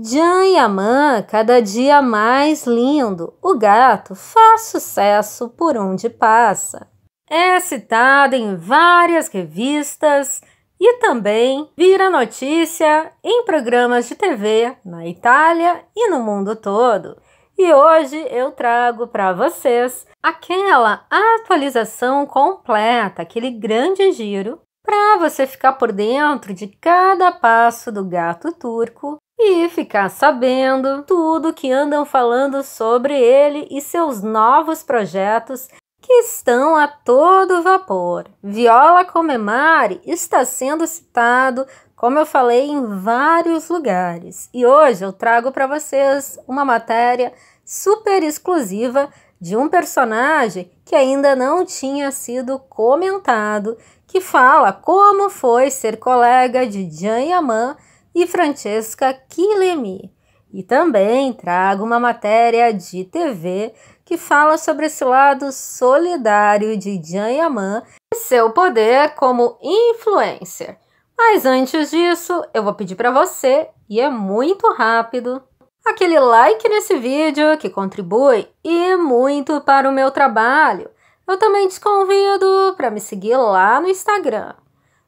Jan Jayamã, cada dia mais lindo, o gato faz sucesso por onde passa. É citado em várias revistas e também vira notícia em programas de TV na Itália e no mundo todo. E hoje eu trago para vocês aquela atualização completa, aquele grande giro, para você ficar por dentro de cada passo do gato turco e ficar sabendo tudo que andam falando sobre ele e seus novos projetos que estão a todo vapor. Viola Comemari está sendo citado, como eu falei, em vários lugares. E hoje eu trago para vocês uma matéria super exclusiva de um personagem que ainda não tinha sido comentado, que fala como foi ser colega de Jan Yaman e Francesca Quilemi. E também trago uma matéria de TV que fala sobre esse lado solidário de Jan Yaman e seu poder como influencer. Mas antes disso, eu vou pedir para você, e é muito rápido, aquele like nesse vídeo que contribui e muito para o meu trabalho. Eu também te convido para me seguir lá no Instagram.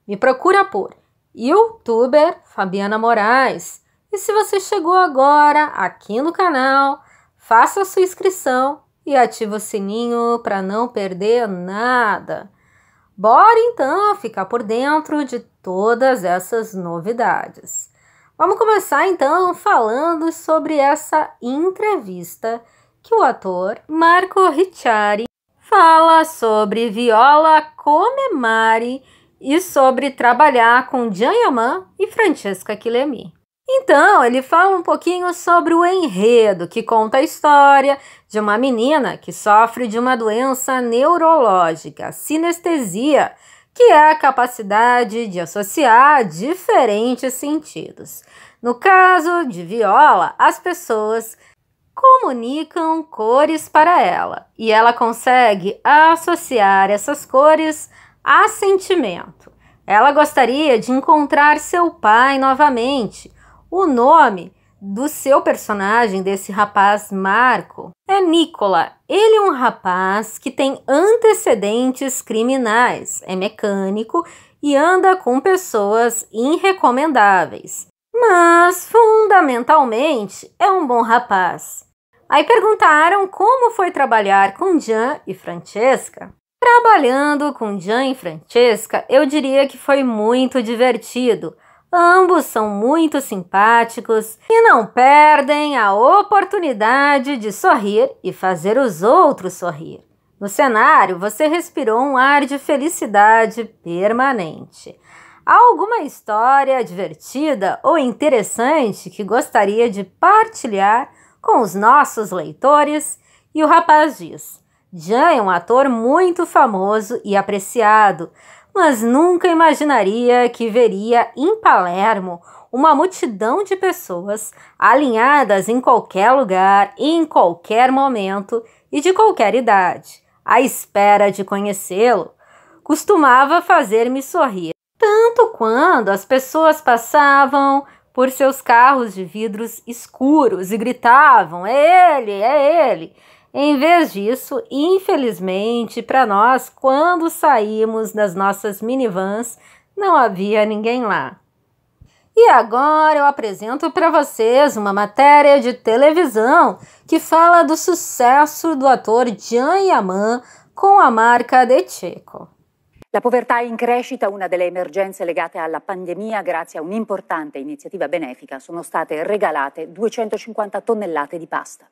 Me procura por youtuber Fabiana Moraes. E se você chegou agora aqui no canal, faça a sua inscrição e ative o sininho para não perder nada. Bora então ficar por dentro de todas essas novidades. Vamos começar então falando sobre essa entrevista que o ator Marco Ricciari fala sobre Viola Comemari e sobre trabalhar com Jan Yaman e Francesca Quilemi. Então, ele fala um pouquinho sobre o enredo, que conta a história de uma menina que sofre de uma doença neurológica, sinestesia, que é a capacidade de associar diferentes sentidos. No caso de viola, as pessoas comunicam cores para ela e ela consegue associar essas cores Assentimento. Ela gostaria de encontrar seu pai novamente. O nome do seu personagem, desse rapaz Marco, é Nicola. Ele é um rapaz que tem antecedentes criminais, é mecânico e anda com pessoas irrecomendáveis. Mas, fundamentalmente, é um bom rapaz. Aí perguntaram como foi trabalhar com Jean e Francesca. Trabalhando com Jean e Francesca, eu diria que foi muito divertido. Ambos são muito simpáticos e não perdem a oportunidade de sorrir e fazer os outros sorrir. No cenário, você respirou um ar de felicidade permanente. Há alguma história divertida ou interessante que gostaria de partilhar com os nossos leitores? E o rapaz diz: Jean é um ator muito famoso e apreciado, mas nunca imaginaria que veria em Palermo uma multidão de pessoas alinhadas em qualquer lugar, em qualquer momento e de qualquer idade, à espera de conhecê-lo, costumava fazer-me sorrir, tanto quando as pessoas passavam por seus carros de vidros escuros e gritavam: É ele, é ele! Em vez disso, infelizmente para nós, quando saímos das nossas minivans, não havia ninguém lá. E agora eu apresento para vocês uma matéria de televisão que fala do sucesso do ator Jan Yaman com a marca De Checo. La povertà in crescita, una delle emergenze legate alla pandemia, grazie a un'importante iniziativa benefica sono state regalate 250 tonnellate di pasta.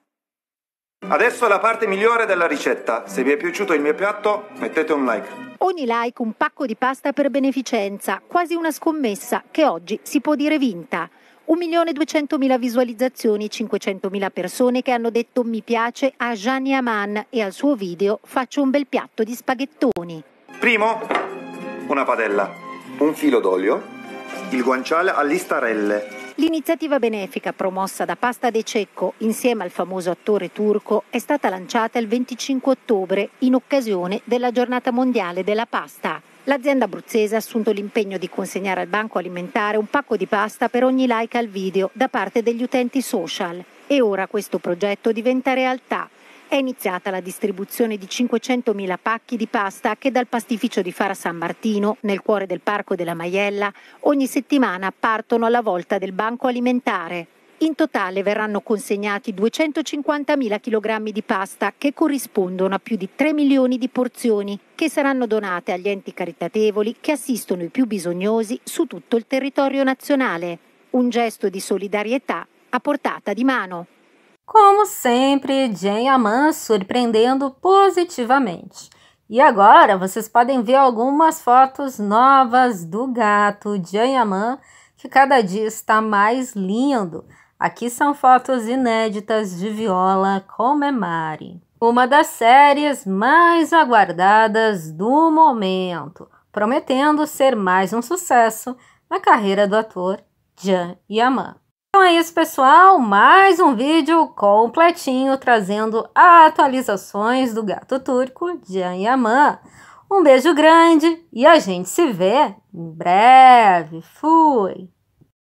Adesso la parte migliore della ricetta. Se vi è piaciuto il mio piatto, mettete un like. Ogni like un pacco di pasta per beneficenza, quasi una scommessa che oggi si può dire vinta. 1.200.000 visualizzazioni, 500.000 persone che hanno detto mi piace a Gianni Aman e al suo video faccio un bel piatto di spaghettoni. Primo, una padella, un filo d'olio, il guanciale a listarelle, L'iniziativa benefica promossa da Pasta De Cecco insieme al famoso attore turco è stata lanciata il 25 ottobre in occasione della giornata mondiale della pasta. L'azienda abruzzese ha assunto l'impegno di consegnare al banco alimentare un pacco di pasta per ogni like al video da parte degli utenti social. E ora questo progetto diventa realtà è iniziata la distribuzione di 500.000 pacchi di pasta che dal pastificio di Fara San Martino, nel cuore del Parco della Maiella, ogni settimana partono alla volta del banco alimentare. In totale verranno consegnati 250.000 kg di pasta che corrispondono a più di 3 milioni di porzioni che saranno donate agli enti caritatevoli che assistono i più bisognosi su tutto il territorio nazionale. Un gesto di solidarietà a portata di mano. Como sempre, Jen Aman surpreendendo positivamente. E agora vocês podem ver algumas fotos novas do gato Jen Aman, que cada dia está mais lindo. Aqui são fotos inéditas de Viola Comemari. Uma das séries mais aguardadas do momento, prometendo ser mais um sucesso na carreira do ator Jan Yaman. Então é isso, pessoal. Mais um vídeo completinho trazendo atualizações do gato turco de Anhamã. Um beijo grande e a gente se vê em breve. Fui!